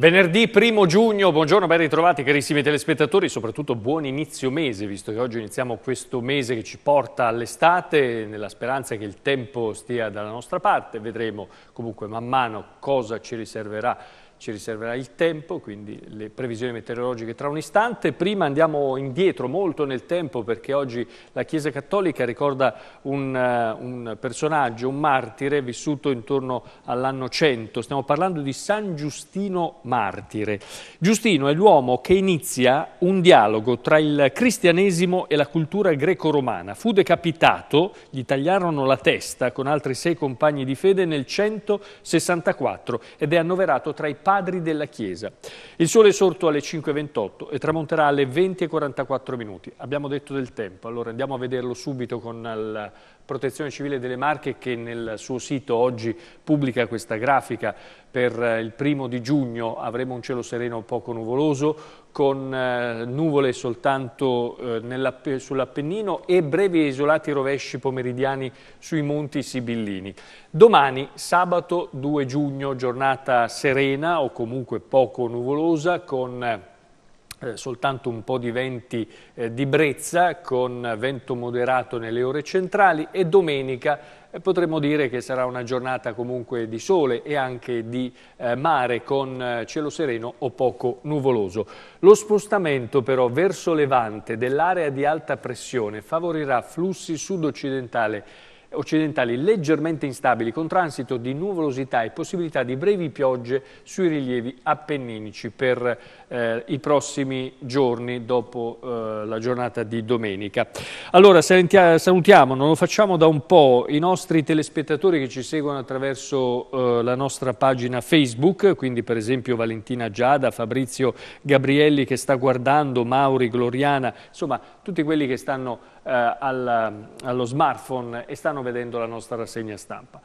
Venerdì 1 giugno, buongiorno, ben ritrovati carissimi telespettatori, soprattutto buon inizio mese, visto che oggi iniziamo questo mese che ci porta all'estate, nella speranza che il tempo stia dalla nostra parte, vedremo comunque man mano cosa ci riserverà ci riserverà il tempo, quindi le previsioni meteorologiche tra un istante. Prima andiamo indietro molto nel tempo perché oggi la Chiesa Cattolica ricorda un, eh, un personaggio, un martire vissuto intorno all'anno 100. Stiamo parlando di San Giustino Martire. Giustino è l'uomo che inizia un dialogo tra il cristianesimo e la cultura greco-romana. Fu decapitato, gli tagliarono la testa con altri sei compagni di fede nel 164 ed è annoverato tra i padri padri della Chiesa. Il sole è sorto alle 5.28 e tramonterà alle 20.44 minuti. Abbiamo detto del tempo, allora andiamo a vederlo subito con la Protezione Civile delle Marche che nel suo sito oggi pubblica questa grafica. Per eh, il primo di giugno avremo un cielo sereno poco nuvoloso, con eh, nuvole soltanto eh, sull'Appennino e brevi e isolati rovesci pomeridiani sui monti sibillini. Domani, sabato 2 giugno, giornata serena o comunque poco nuvolosa con eh, soltanto un po' di venti eh, di brezza con vento moderato nelle ore centrali e domenica potremmo dire che sarà una giornata comunque di sole e anche di eh, mare con eh, cielo sereno o poco nuvoloso. Lo spostamento però verso levante dell'area di alta pressione favorirà flussi sud-occidentale occidentali leggermente instabili con transito di nuvolosità e possibilità di brevi piogge sui rilievi appenninici per eh, i prossimi giorni dopo eh, la giornata di domenica. Allora eh, salutiamo, non lo facciamo da un po', i nostri telespettatori che ci seguono attraverso eh, la nostra pagina Facebook, quindi per esempio Valentina Giada, Fabrizio Gabrielli che sta guardando, Mauri, Gloriana, insomma tutti quelli che stanno eh, al, allo smartphone e stanno vedendo la nostra rassegna stampa.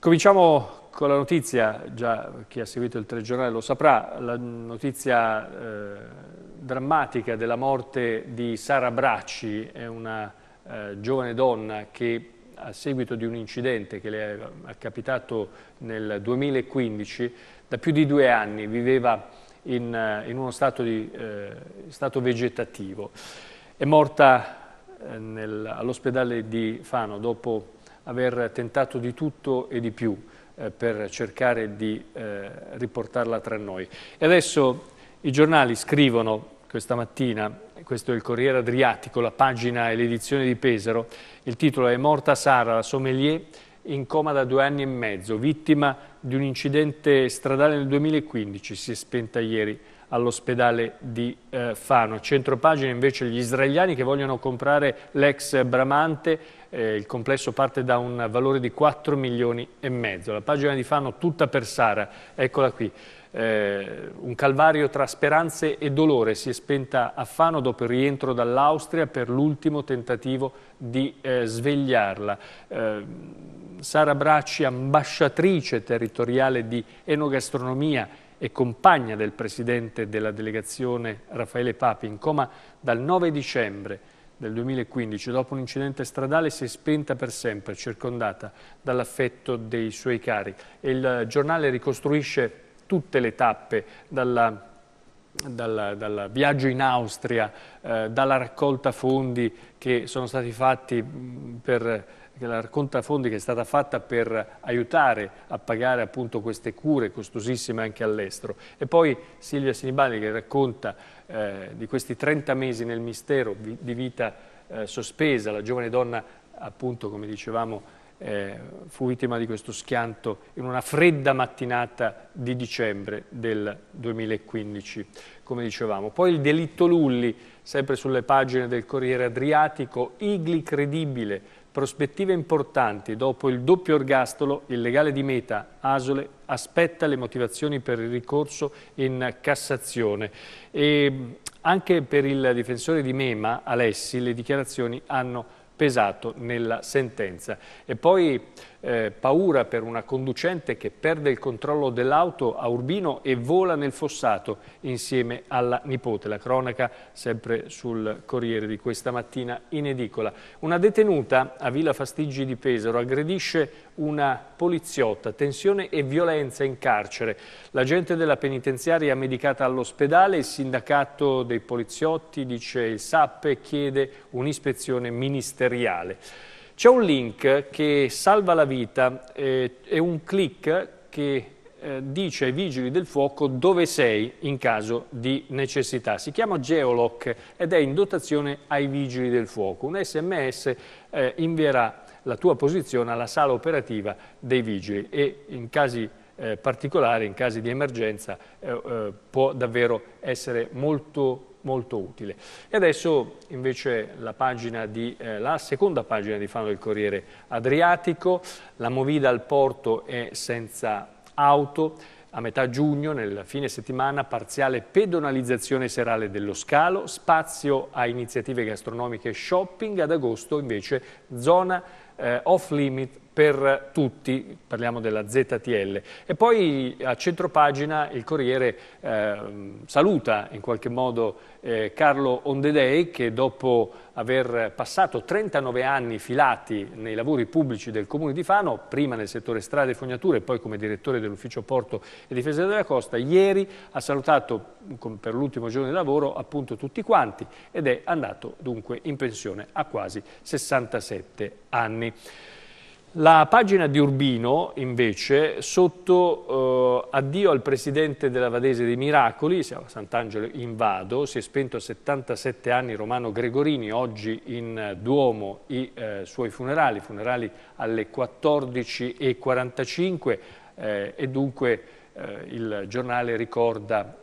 Cominciamo con la notizia, già chi ha seguito il telegiornale lo saprà, la notizia eh, drammatica della morte di Sara Bracci, è una eh, giovane donna che a seguito di un incidente che le è capitato nel 2015, da più di due anni viveva in, eh, in uno stato, di, eh, stato vegetativo. È morta eh, all'ospedale di Fano dopo aver tentato di tutto e di più eh, per cercare di eh, riportarla tra noi. E adesso i giornali scrivono questa mattina, questo è il Corriere Adriatico, la pagina e l'edizione di Pesaro, il titolo è Morta Sara, la sommelier, in coma da due anni e mezzo, vittima di un incidente stradale nel 2015, si è spenta ieri all'ospedale di eh, Fano. A centropagina invece gli israeliani che vogliono comprare l'ex Bramante, eh, il complesso parte da un valore di 4 milioni e mezzo. La pagina di Fano tutta per Sara, eccola qui. Eh, un calvario tra speranze e dolore si è spenta a Fano dopo il rientro dall'Austria per l'ultimo tentativo di eh, svegliarla. Eh, Sara Bracci, ambasciatrice territoriale di enogastronomia e compagna del presidente della delegazione Raffaele Papi, in coma dal 9 dicembre del 2015, dopo un incidente stradale, si è spenta per sempre, circondata dall'affetto dei suoi cari. E il giornale ricostruisce tutte le tappe, dalla dal, dal, viaggio in Austria, eh, dalla raccolta fondi che sono stati fatti mh, mm, per la racconta fondi che è stata fatta per aiutare a pagare appunto queste cure costosissime anche all'estero. E poi Silvia Sinibali che racconta eh, di questi 30 mesi nel mistero di vita eh, sospesa, la giovane donna appunto come dicevamo eh, fu vittima di questo schianto in una fredda mattinata di dicembre del 2015, come dicevamo. Poi il delitto Lulli, sempre sulle pagine del Corriere Adriatico, Igli credibile, prospettive importanti dopo il doppio ergastolo, il legale di Meta, Asole, aspetta le motivazioni per il ricorso in Cassazione. E mm, anche per il difensore di Mema, Alessi, le dichiarazioni hanno pesato nella sentenza. E poi eh, paura per una conducente che perde il controllo dell'auto a Urbino e vola nel fossato insieme alla nipote. La cronaca sempre sul Corriere di questa mattina in edicola. Una detenuta a Villa Fastiggi di Pesaro aggredisce una poliziotta, tensione e violenza in carcere. L'agente della penitenziaria medicata all'ospedale, il sindacato dei poliziotti dice il SAP chiede un'ispezione ministeriale seriale. C'è un link che salva la vita, eh, è un click che eh, dice ai vigili del fuoco dove sei in caso di necessità. Si chiama Geoloc ed è in dotazione ai vigili del fuoco. Un sms eh, invierà la tua posizione alla sala operativa dei vigili e in casi eh, particolari, in casi di emergenza, eh, eh, può davvero essere molto molto utile. E adesso invece la, di, eh, la seconda pagina di Fano del Corriere Adriatico, la movida al porto è senza auto, a metà giugno, nel fine settimana, parziale pedonalizzazione serale dello scalo, spazio a iniziative gastronomiche e shopping, ad agosto invece zona eh, off limit per tutti, parliamo della ZTL. E poi a centropagina il Corriere eh, saluta in qualche modo eh, Carlo Ondedei che dopo aver passato 39 anni filati nei lavori pubblici del Comune di Fano, prima nel settore strade e fognature e poi come direttore dell'ufficio porto e difesa della costa, ieri ha salutato per l'ultimo giorno di lavoro appunto tutti quanti ed è andato dunque in pensione a quasi 67 anni. La pagina di Urbino, invece, sotto eh, addio al presidente della Vadese dei Miracoli, Sant'Angelo in Vado, si è spento a 77 anni Romano Gregorini, oggi in Duomo i eh, suoi funerali, funerali alle 14.45 eh, e dunque eh, il giornale ricorda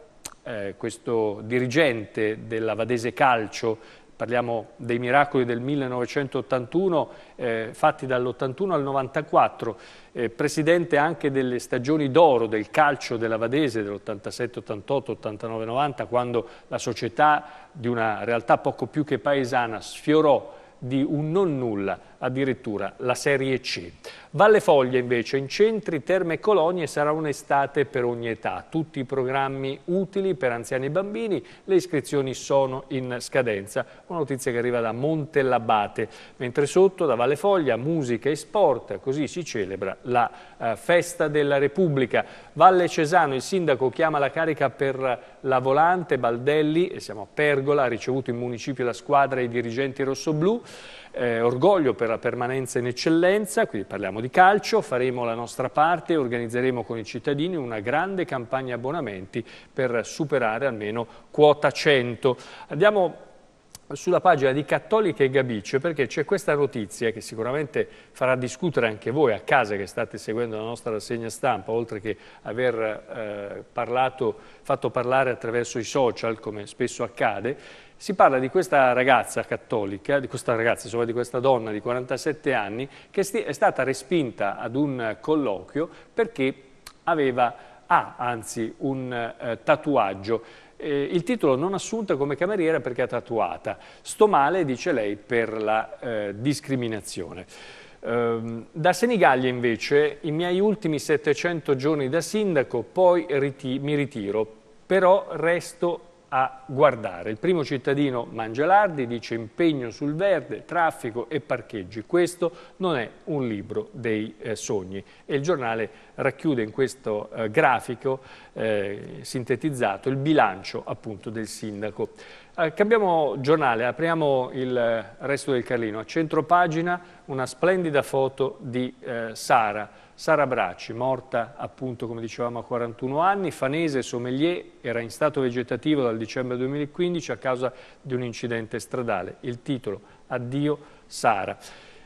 eh, questo dirigente della Vadese Calcio parliamo dei miracoli del 1981, eh, fatti dall'81 al 94, eh, presidente anche delle stagioni d'oro del calcio della Vadese dell'87, 88, 89, 90, quando la società di una realtà poco più che paesana sfiorò di un non nulla, addirittura la Serie C. Valle Foglia invece, in centri, terme e colonie sarà un'estate per ogni età, tutti i programmi utili per anziani e bambini, le iscrizioni sono in scadenza, una notizia che arriva da Montellabate, mentre sotto da Valle Foglia musica e sport, così si celebra la eh, festa della Repubblica. Valle Cesano, il sindaco chiama la carica per la volante, Baldelli, e siamo a Pergola, ha ricevuto in municipio la squadra e i dirigenti rossoblù, eh, orgoglio per la permanenza in eccellenza, quindi parliamo di calcio, faremo la nostra parte, organizzeremo con i cittadini una grande campagna abbonamenti per superare almeno quota 100. Andiamo sulla pagina di Cattolica e Gabice perché c'è questa notizia che sicuramente farà discutere anche voi a casa che state seguendo la nostra rassegna stampa, oltre che aver eh, parlato, fatto parlare attraverso i social, come spesso accade, si parla di questa ragazza cattolica, di questa ragazza, insomma di questa donna di 47 anni, che è stata respinta ad un eh, colloquio perché aveva, ha anzi un eh, tatuaggio. Eh, il titolo non assunta come cameriera perché ha tatuata. Sto male, dice lei, per la eh, discriminazione. Ehm, da Senigallia invece, i miei ultimi 700 giorni da sindaco, poi riti mi ritiro, però resto a guardare. Il primo cittadino Mangialardi dice impegno sul verde, traffico e parcheggi. Questo non è un libro dei eh, sogni e il giornale racchiude in questo eh, grafico eh, sintetizzato il bilancio appunto del sindaco. Eh, cambiamo giornale, apriamo il eh, resto del Carlino. A centro pagina una splendida foto di eh, Sara, Sara Bracci, morta appunto come dicevamo a 41 anni, fanese sommelier, era in stato vegetativo dal dicembre 2015 a causa di un incidente stradale. Il titolo, Addio Sara.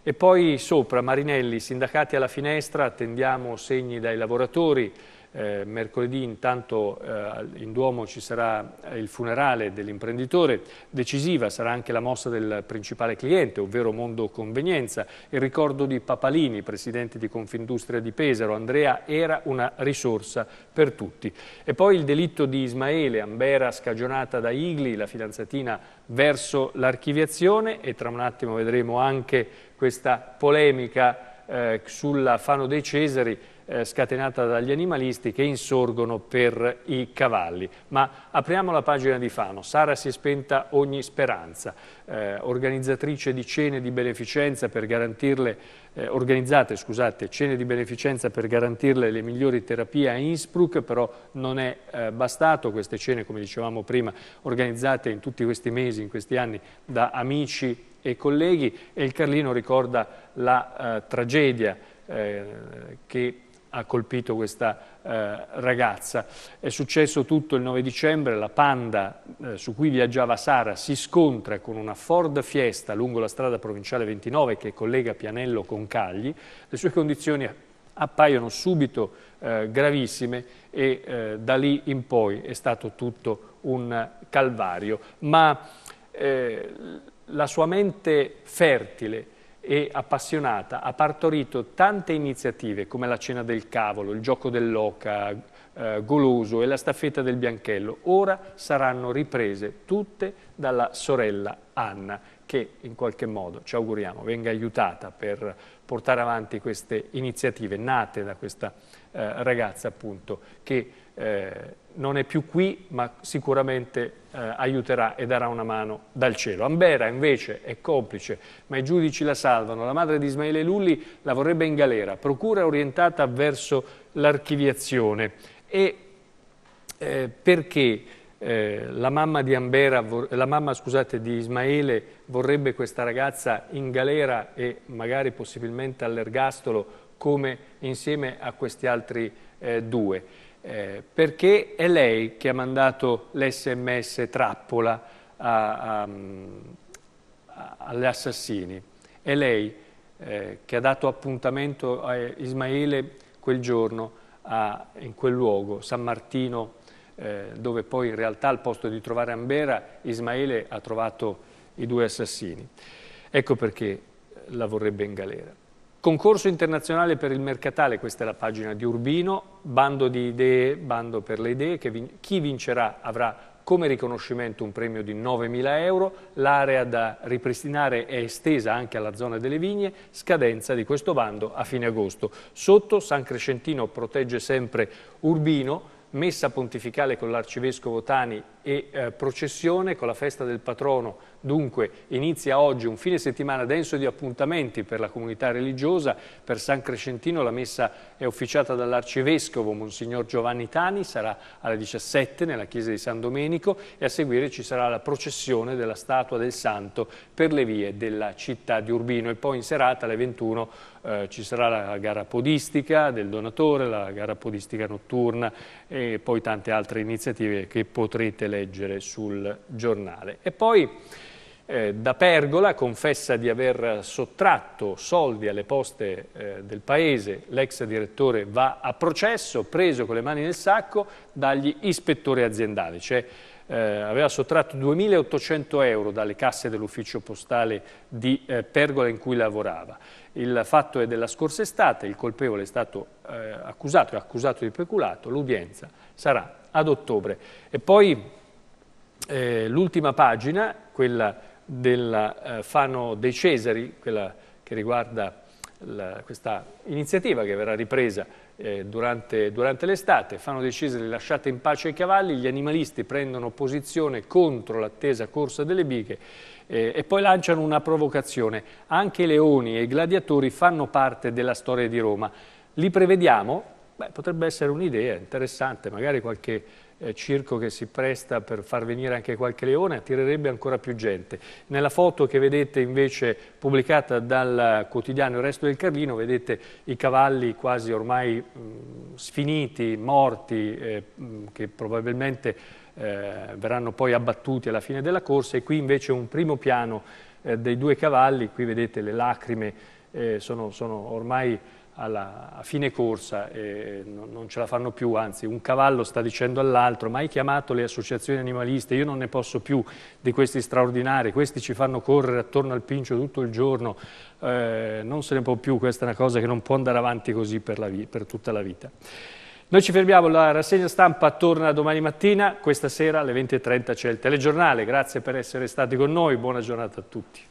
E poi sopra, Marinelli, sindacati alla finestra, attendiamo segni dai lavoratori, eh, mercoledì intanto eh, in Duomo ci sarà il funerale dell'imprenditore, decisiva sarà anche la mossa del principale cliente, ovvero Mondo Convenienza, il ricordo di Papalini, presidente di Confindustria di Pesaro, Andrea era una risorsa per tutti. E poi il delitto di Ismaele, Ambera scagionata da Igli, la fidanzatina verso l'archiviazione e tra un attimo vedremo anche questa polemica eh, sulla Fano dei Cesari eh, scatenata dagli animalisti che insorgono per i cavalli. Ma apriamo la pagina di Fano. Sara si è spenta ogni speranza. Eh, organizzatrice di cene di beneficenza per garantirle, eh, organizzate scusate, cene di beneficenza per garantirle le migliori terapie a Innsbruck, però non è eh, bastato queste cene, come dicevamo prima, organizzate in tutti questi mesi, in questi anni, da amici e colleghi e il Carlino ricorda la eh, tragedia eh, che ha colpito questa eh, ragazza. È successo tutto il 9 dicembre, la Panda eh, su cui viaggiava Sara si scontra con una Ford Fiesta lungo la strada provinciale 29 che collega Pianello con Cagli, le sue condizioni appaiono subito eh, gravissime e eh, da lì in poi è stato tutto un calvario, ma eh, la sua mente fertile e appassionata, ha partorito tante iniziative come la cena del cavolo, il gioco dell'oca, eh, goloso e la staffetta del bianchello. Ora saranno riprese tutte dalla sorella Anna che in qualche modo, ci auguriamo, venga aiutata per portare avanti queste iniziative nate da questa eh, ragazza appunto che eh, non è più qui, ma sicuramente eh, aiuterà e darà una mano dal cielo. Ambera invece è complice, ma i giudici la salvano. La madre di Ismaele Lulli la vorrebbe in galera, procura orientata verso l'archiviazione. E eh, perché eh, la mamma, di, Ambera, la mamma scusate, di Ismaele vorrebbe questa ragazza in galera e magari possibilmente all'ergastolo come insieme a questi altri eh, due? eh, perché è lei che ha mandato l'SMS trappola a, a, a, agli assassini, è lei eh, che ha dato appuntamento a Ismaele quel giorno in quel luogo, San Martino, eh, dove poi in realtà al posto di trovare Ambera, Ismaele ha trovato i due assassini. Ecco perché la vorrebbe in galera. Concorso internazionale per il mercatale, questa è la pagina di Urbino, bando di idee, bando per le idee, che vin chi vincerà avrà come riconoscimento un premio di 9.000 euro, l'area da ripristinare è estesa anche alla zona delle vigne, scadenza di questo bando a fine agosto. Sotto San Crescentino protegge sempre Urbino, messa pontificale con l'arcivescovo Tani e eh, processione con la festa del patrono Dunque inizia oggi un fine settimana denso di appuntamenti per la comunità religiosa. Per San Crescentino la messa è officiata dall'arcivescovo Monsignor Giovanni Tani, sarà alle 17 nella chiesa di San Domenico e a seguire ci sarà la processione della statua del santo per le vie della città di Urbino e poi in serata alle 21 eh, ci sarà la gara podistica del donatore, la gara podistica notturna e poi tante altre iniziative che potrete leggere sul giornale. E poi eh, da Pergola confessa di aver sottratto soldi alle poste eh, del paese, l'ex direttore va a processo, preso con le mani nel sacco dagli ispettori aziendali, cioè eh, aveva sottratto 2.800 euro dalle casse dell'ufficio postale di eh, Pergola in cui lavorava. Il fatto è della scorsa estate, il colpevole è stato eh, accusato, è accusato di peculato, l'udienza sarà ad ottobre. E poi eh, l'ultima pagina, quella della eh, Fano dei Cesari, quella che riguarda la, questa iniziativa che verrà ripresa eh, durante, durante l'estate. Fano dei Cesari lasciate in pace i cavalli, gli animalisti prendono posizione contro l'attesa corsa delle biche eh, e poi lanciano una provocazione. Anche i leoni e i gladiatori fanno parte della storia di Roma. Li prevediamo? Beh, potrebbe essere un'idea interessante, magari qualche eh, circo che si presta per far venire anche qualche leone attirerebbe ancora più gente. Nella foto che vedete invece pubblicata dal quotidiano Il Resto del Carlino vedete i cavalli quasi ormai mh, mm, sfiniti, morti, eh, mh, mm, che probabilmente eh, verranno poi abbattuti alla fine della corsa e qui invece un primo piano eh, dei due cavalli, qui vedete le lacrime eh, sono, sono ormai alla, a fine corsa e non, non, ce la fanno più, anzi un cavallo sta dicendo all'altro mai chiamato le associazioni animaliste, io non ne posso più di questi straordinari, questi ci fanno correre attorno al pincio tutto il giorno, eh, non se ne può più, questa è una cosa che non può andare avanti così per, la, per tutta la vita. Noi ci fermiamo, la rassegna stampa torna domani mattina, questa sera alle 20.30 c'è il telegiornale, grazie per essere stati con noi, buona giornata a tutti.